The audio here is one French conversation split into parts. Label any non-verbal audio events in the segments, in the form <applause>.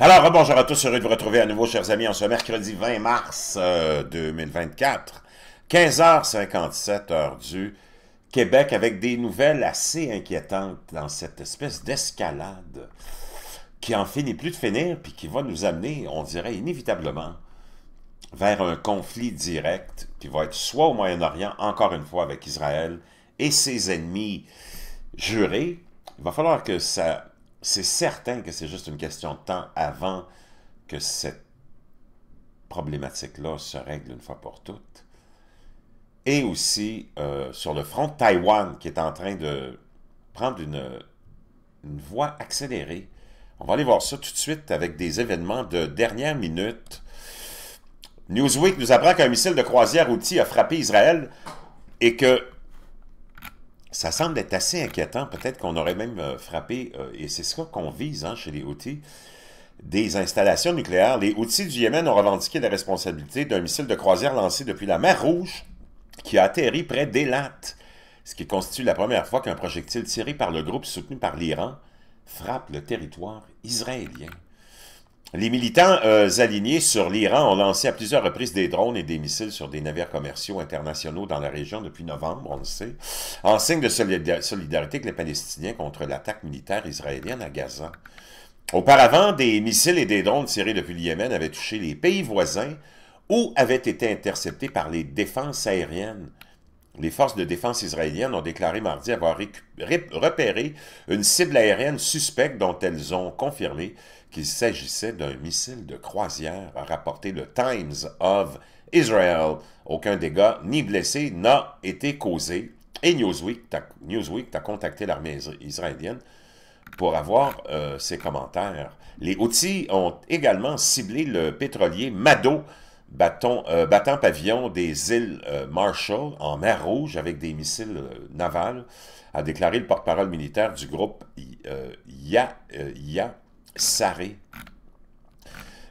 Alors, bonjour à tous, heureux de vous retrouver à nouveau, chers amis, en ce mercredi 20 mars 2024, 15h57, heure du Québec, avec des nouvelles assez inquiétantes dans cette espèce d'escalade qui en finit plus de finir, puis qui va nous amener, on dirait inévitablement, vers un conflit direct qui va être soit au Moyen-Orient, encore une fois avec Israël et ses ennemis jurés. Il va falloir que ça c'est certain que c'est juste une question de temps avant que cette problématique-là se règle une fois pour toutes. Et aussi, euh, sur le front, Taïwan, qui est en train de prendre une, une voie accélérée. On va aller voir ça tout de suite avec des événements de dernière minute. Newsweek nous apprend qu'un missile de croisière outil a frappé Israël et que ça semble être assez inquiétant. Peut-être qu'on aurait même euh, frappé, euh, et c'est ça qu'on vise hein, chez les outils, des installations nucléaires. Les outils du Yémen ont revendiqué la responsabilité d'un missile de croisière lancé depuis la mer Rouge qui a atterri près d'Elat, ce qui constitue la première fois qu'un projectile tiré par le groupe soutenu par l'Iran frappe le territoire israélien. Les militants euh, alignés sur l'Iran ont lancé à plusieurs reprises des drones et des missiles sur des navires commerciaux internationaux dans la région depuis novembre, on le sait, en signe de solidarité avec les Palestiniens contre l'attaque militaire israélienne à Gaza. Auparavant, des missiles et des drones tirés depuis le Yémen avaient touché les pays voisins ou avaient été interceptés par les défenses aériennes. Les forces de défense israéliennes ont déclaré mardi avoir repéré une cible aérienne suspecte dont elles ont confirmé qu'il s'agissait d'un missile de croisière, a rapporté le Times of Israel. Aucun dégât ni blessé n'a été causé. Et Newsweek a contacté l'armée israélienne pour avoir euh, ses commentaires. Les outils ont également ciblé le pétrolier Mado, euh, battant, pavillon des îles euh, Marshall en mer Rouge avec des missiles euh, navals, a déclaré le porte-parole militaire du groupe Ya, Saré.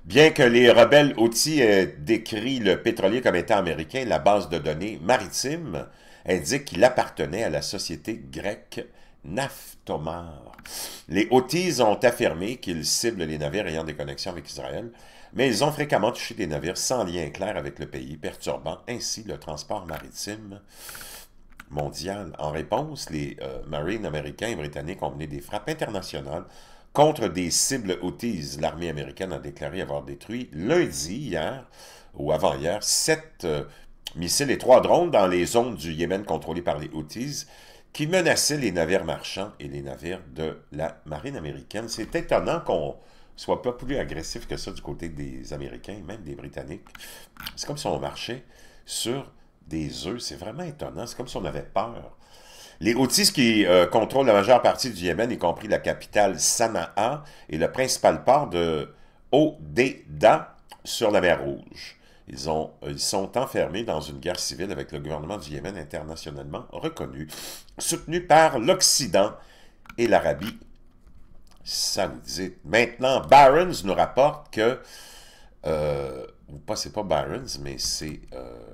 Bien que les rebelles outils aient décrit le pétrolier comme étant américain, la base de données maritime indique qu'il appartenait à la société grecque Naftomar. Les Houthis ont affirmé qu'ils ciblent les navires ayant des connexions avec Israël, mais ils ont fréquemment touché des navires sans lien clair avec le pays, perturbant ainsi le transport maritime mondial. En réponse, les euh, Marines américains et britanniques ont mené des frappes internationales contre des cibles Houthis. L'armée américaine a déclaré avoir détruit lundi, hier ou avant-hier, sept euh, missiles et trois drones dans les zones du Yémen contrôlées par les Houthis qui menaçaient les navires marchands et les navires de la marine américaine. C'est étonnant qu'on soit pas plus agressif que ça du côté des Américains, même des Britanniques. C'est comme si on marchait sur des œufs. C'est vraiment étonnant. C'est comme si on avait peur. Les Houthis qui euh, contrôlent la majeure partie du Yémen, y compris la capitale Sanaa et le principal port de Odeda sur la mer Rouge. Euh, ils, sont enfermés dans une guerre civile avec le gouvernement du Yémen internationalement reconnu, soutenu par l'Occident et l'Arabie saoudite. Maintenant, Barons nous rapporte que... Euh, ou pas, c'est pas Barons, mais c'est... Euh,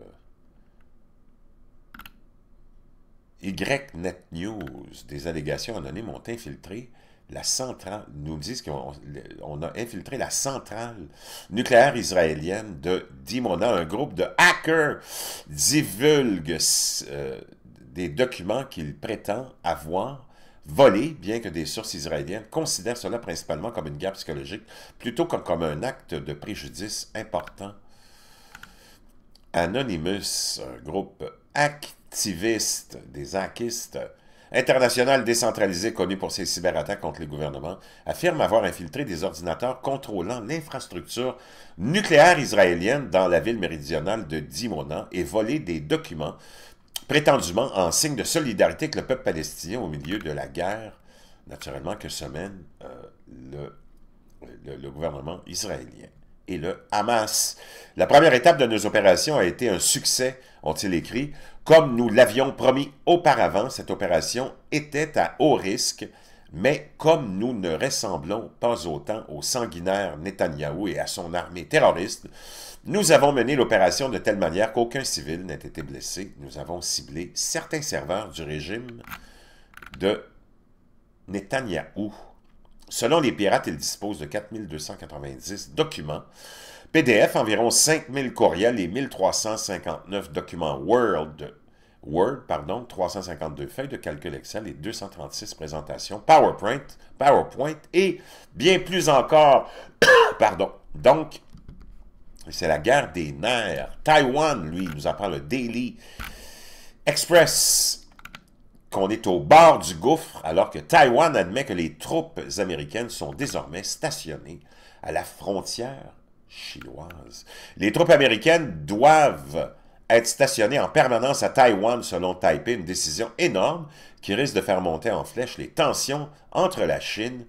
YNet News, des allégations anonymes ont infiltré la centrale, nous disent qu'on a infiltré la centrale nucléaire israélienne de Dimona. Un groupe de hackers divulgue euh, des documents qu'il prétend avoir volés, bien que des sources israéliennes considèrent cela principalement comme une guerre psychologique, plutôt que comme un acte de préjudice important. Anonymous, un groupe activiste des hackistes, international décentralisé connu pour ses cyberattaques contre les gouvernements, affirme avoir infiltré des ordinateurs contrôlant l'infrastructure nucléaire israélienne dans la ville méridionale de Dimona et volé des documents prétendument en signe de solidarité avec le peuple palestinien au milieu de la guerre, naturellement, que semène euh, le, le gouvernement israélien le Hamas. La première étape de nos opérations a été un succès, ont-ils écrit. Comme nous l'avions promis auparavant, cette opération était à haut risque, mais comme nous ne ressemblons pas autant au sanguinaire Netanyahou et à son armée terroriste, nous avons mené l'opération de telle manière qu'aucun civil n'ait été blessé. Nous avons ciblé certains serveurs du régime de Netanyahou. Selon les pirates, il dispose de 4290 documents, PDF, environ 5000 courriels et 1359 documents Word, Word pardon, 352 feuilles de calcul Excel et 236 présentations PowerPoint, PowerPoint et bien plus encore. <coughs> pardon. Donc, c'est la guerre des nerfs. Taïwan, lui, nous apprend le Daily Express qu'on est au bord du gouffre alors que Taïwan admet que les troupes américaines sont désormais stationnées à la frontière chinoise. Les troupes américaines doivent être stationnées en permanence à Taïwan selon Taipei, une décision énorme qui risque de faire monter en flèche les tensions entre la Chine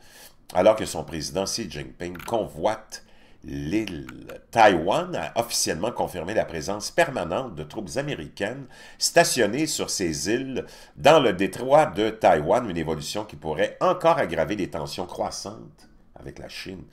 alors que son président Xi Jinping convoite l'île Taïwan a officiellement confirmé la présence permanente de troupes américaines stationnées sur ces îles dans le détroit de Taïwan, une évolution qui pourrait encore aggraver les tensions croissantes avec la Chine.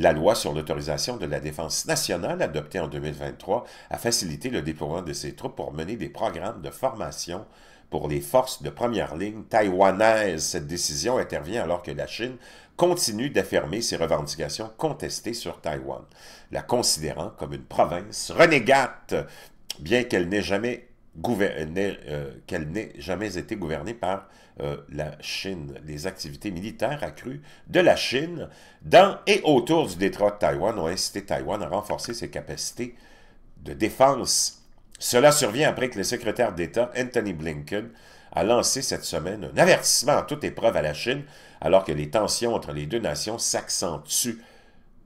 La loi sur l'autorisation de la défense nationale adoptée en 2023 a facilité le déploiement de ces troupes pour mener des programmes de formation pour les forces de première ligne taïwanaises. Cette décision intervient alors que la Chine continue d'affirmer ses revendications contestées sur Taïwan, la considérant comme une province renégate, bien qu'elle n'ait jamais euh, qu'elle n'ait jamais été gouvernée par euh, la Chine. Les activités militaires accrues de la Chine dans et autour du détroit de Taïwan ont incité Taïwan à renforcer ses capacités de défense. Cela survient après que le secrétaire d'État Anthony Blinken a lancé cette semaine un avertissement à toute épreuve à la Chine alors que les tensions entre les deux nations s'accentuent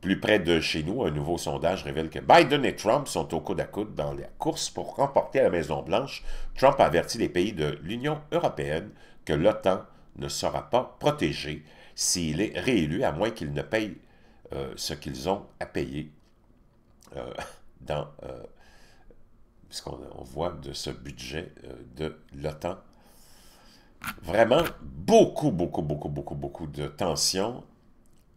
plus près de chez nous, un nouveau sondage révèle que Biden et Trump sont au coude à coude dans la course pour remporter la Maison-Blanche. Trump a averti les pays de l'Union européenne que l'OTAN ne sera pas protégé s'il est réélu, à moins qu'il ne paye euh, ce qu'ils ont à payer euh, <laughs> dans ce euh, qu'on voit de ce budget de l'OTAN. Vraiment, beaucoup, beaucoup, beaucoup, beaucoup, beaucoup de tensions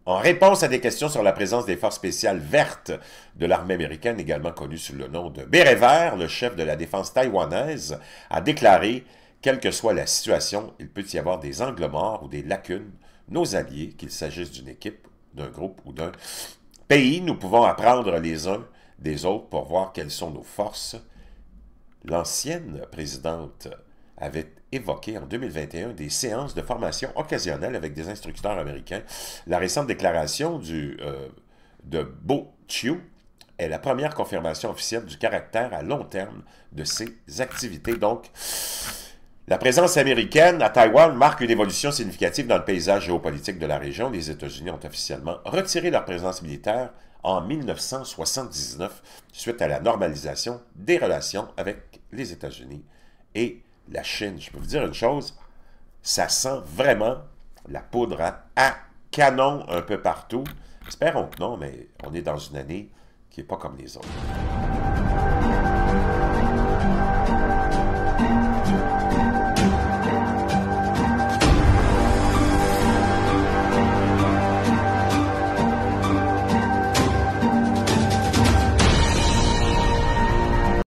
en réponse à des questions sur la présence des forces spéciales vertes de l'armée américaine, également connue sous le nom de Béret Vert, le chef de la défense taïwanaise a déclaré « Quelle que soit la situation, il peut y avoir des angles morts ou des lacunes. Nos alliés, qu'il s'agisse d'une équipe, d'un groupe ou d'un pays, nous pouvons apprendre les uns des autres pour voir quelles sont nos forces. » L'ancienne présidente avait évoqué en 2021 des séances de formation occasionnelles avec des instructeurs américains. La récente déclaration du, euh, de Bo Chiu est la première confirmation officielle du caractère à long terme de ces activités. Donc, la présence américaine à Taïwan marque une évolution significative dans le paysage géopolitique de la région. Les États-Unis ont officiellement retiré leur présence militaire en 1979 suite à la normalisation des relations avec les États-Unis et la Chine. Je peux vous dire une chose, ça sent vraiment la poudre à, canon un peu partout. Espérons que non, mais on est dans une année qui n'est pas comme les autres.